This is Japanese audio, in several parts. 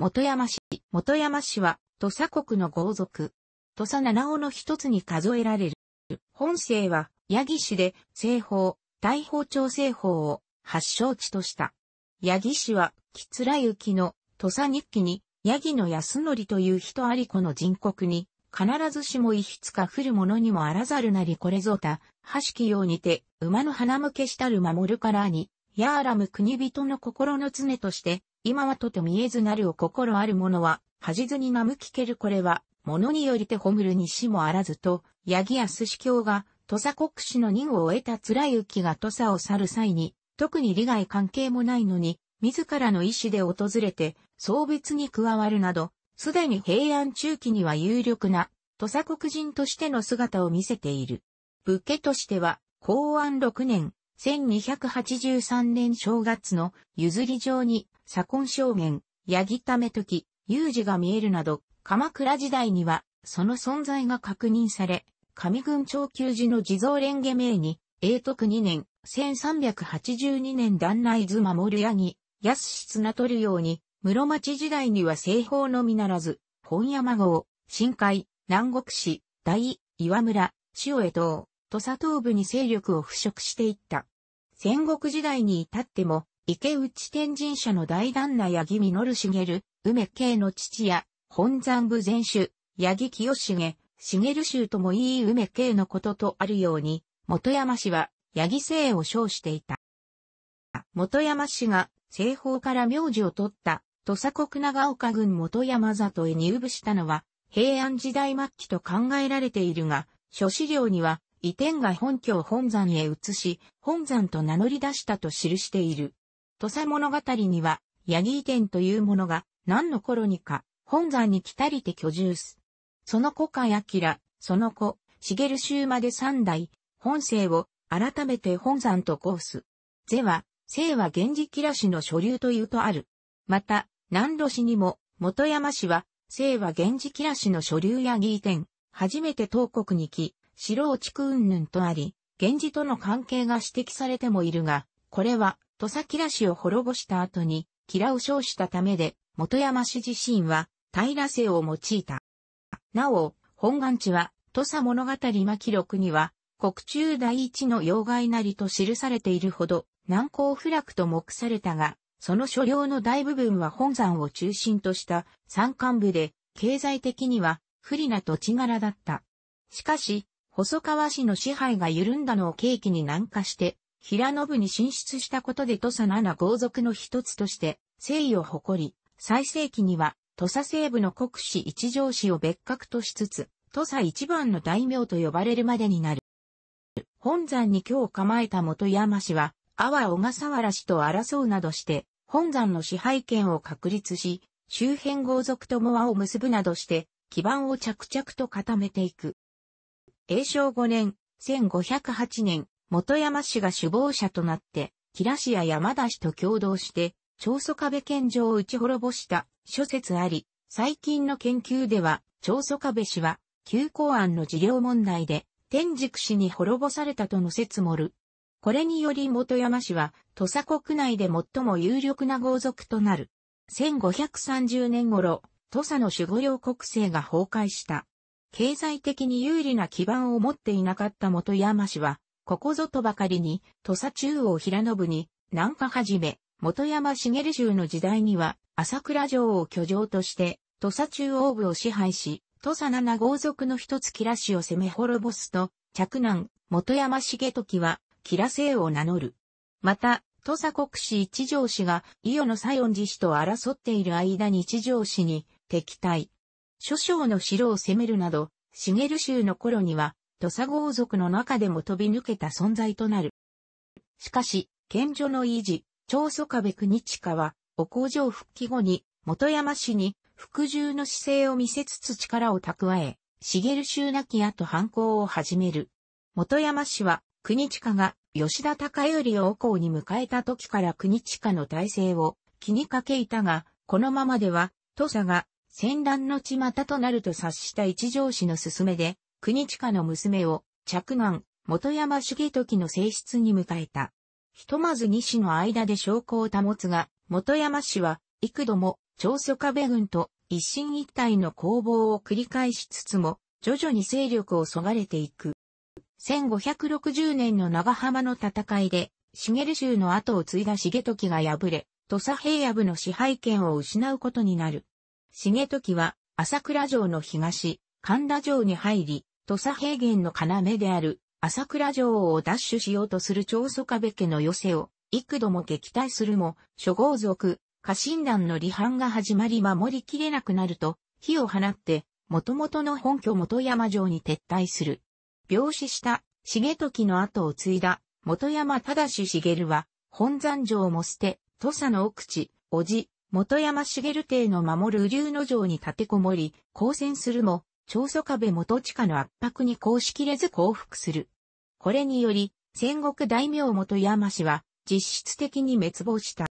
元山氏。元山氏は、土佐国の豪族。土佐七尾の一つに数えられる。本姓は、八木氏で、西方、大宝町西方を発祥地とした。八木氏は、吉良行の土佐日記に、八木の安則という人ありこの人国に、必ずしも異質か降る者にもあらざるなりこれぞた、はしきようにて、馬の花向けしたる守るからに、やあらむ国人の心の常として、今はとて見えずなるを心ある者は、恥ずに名むきけるこれは、物によりて褒るにしもあらずと、八木寿司教が、土佐国士の任を終えたい。雪が土佐を去る際に、特に利害関係もないのに、自らの意思で訪れて、送別に加わるなど、すでに平安中期には有力な、土佐国人としての姿を見せている。武家としては、公安6年、1283年正月の譲り状に、左近正面、八木め時、有事が見えるなど、鎌倉時代には、その存在が確認され、上軍長久寺の地蔵蓮華名に、永徳2年、1382年断内図守る八木、安室な取るように、室町時代には西方のみならず、本山郷、深海、南国市、大、岩村、塩江島、土佐東部に勢力を腐食していった。戦国時代に至っても、池内天神社の大旦那八木実茂、梅慶の父や、本山部前主、八木清重、茂衆ともいい梅慶のこととあるように、元山氏は、八木姓を称していた。元山氏が、西方から名字を取った、土佐国長岡郡元山里へ入部したのは、平安時代末期と考えられているが、諸資料には、移転が本拠を本山へ移し、本山と名乗り出したと記している。土佐物語には、ヤギテンというものが、何の頃にか、本山に来たりて居住す。その子かやきら、その子、茂州まで三代、本姓を、改めて本山とコース。是は、姓は源氏キラ氏の所流というとある。また、南路氏にも、元山氏は、姓は源氏キラ氏の所流ギ義テン。初めて東国に来、城を築うんぬんとあり、源氏との関係が指摘されてもいるが、これは、土佐キラ氏を滅ぼした後に、キラを称したためで、元山氏自身は、平瀬を用いた。なお、本願地は、土佐物語巻録には、国中第一の要害なりと記されているほど、難攻不落と目されたが、その所領の大部分は本山を中心とした山間部で、経済的には不利な土地柄だった。しかし、細川氏の支配が緩んだのを契機に南下して、平信に進出したことで土佐七豪族の一つとして、誠意を誇り、最盛期には、土佐西部の国史一条氏を別格としつつ、土佐一番の大名と呼ばれるまでになる。本山に今を構えた元山氏は、阿波小笠原氏と争うなどして、本山の支配権を確立し、周辺豪族とも和を結ぶなどして、基盤を着々と固めていく。永正5年、1508年、元山氏が首謀者となって、平氏や山田氏と共同して、長祖壁県城を打ち滅ぼした諸説あり、最近の研究では、長祖壁氏は、旧公安の事業問題で、天竺氏に滅ぼされたとの説もる。これにより元山氏は、土佐国内で最も有力な豪族となる。1530年頃、土佐の守護領国政が崩壊した。経済的に有利な基盤を持っていなかった元山氏は、ここぞとばかりに、土佐中央平信に、南下はじめ、元山茂州の時代には、朝倉城を居城として、土佐中央部を支配し、土佐七豪族の一つ吉良氏を攻め滅ぼすと、着難、元山重時は、吉良姓を名乗る。また、土佐国士一条氏が、伊予の西園寺氏と争っている間に一条氏に、敵対。諸将の城を攻めるなど、茂州の頃には、土佐豪族の中でも飛び抜けた存在となる。しかし、県所の維持、長祖壁国近は、お工場復帰後に、元山氏に、服従の姿勢を見せつつ力を蓄え、茂州亡き後反抗を始める。元山氏は、国近が吉田隆頼をお校に迎えた時から国近の体制を気にかけいたが、このままでは、土佐が戦乱の巷となると察した一条氏の勧めで、国近の娘を、着眼、元山重時の性質に迎えた。ひとまず二氏の間で証拠を保つが、元山氏は、幾度も、長祖壁軍と一進一退の攻防を繰り返しつつも、徐々に勢力をそがれていく。1560年の長浜の戦いで、茂州の後を継いだ重時が敗れ、土佐平野部の支配権を失うことになる。重時は、朝倉城の東、神田城に入り、土佐平原の要である朝倉城を奪取しようとする長宗我部家の寄せを幾度も撃退するも、諸豪族、家臣団の離反が始まり守りきれなくなると、火を放って、元々の本拠元山城に撤退する。病死した重時の後を継いだ元山正茂は、本山城も捨て、土佐の奥地、叔父、元山茂邸の守る竜の城に立てこもり、抗戦するも、長祖壁元地下の圧迫に公しきれず降伏する。これにより、戦国大名元山氏は実質的に滅亡した。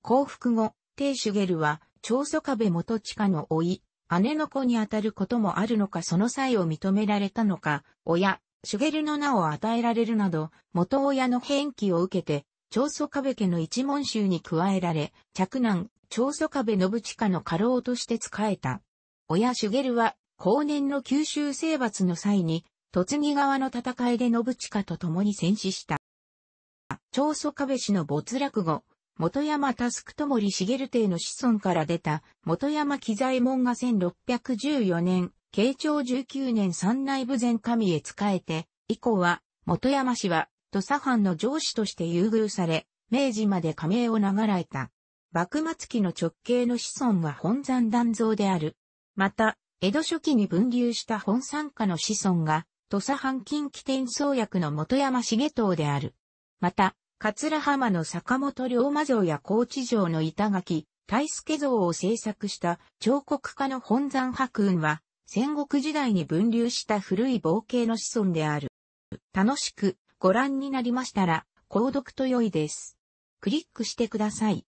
降伏後、帝主ゲルは長祖壁元地下の老い、姉の子にあたることもあるのかその際を認められたのか、親、シュゲルの名を与えられるなど、元親の返記を受けて、長祖壁家の一門衆に加えられ、嫡男、長祖壁信地下の家老として仕えた。親シュゲルは後年の九州征伐の際に、突木側の戦いで信近と共に戦死した。長祖壁氏の没落後、元山タスクと森茂帝の子孫から出た元山木材門が1614年、慶長19年三内部前神へ仕えて、以降は元山氏は土佐藩の上司として優遇され、明治まで加盟を流らえた。幕末期の直系の子孫は本山断蔵である。また、江戸初期に分流した本参加の子孫が、土佐藩近畿転送役の元山重藤である。また、桂浜の坂本龍馬像や高知城の板垣、大助像を制作した彫刻家の本山白雲は、戦国時代に分流した古い冒険の子孫である。楽しくご覧になりましたら、購読と良いです。クリックしてください。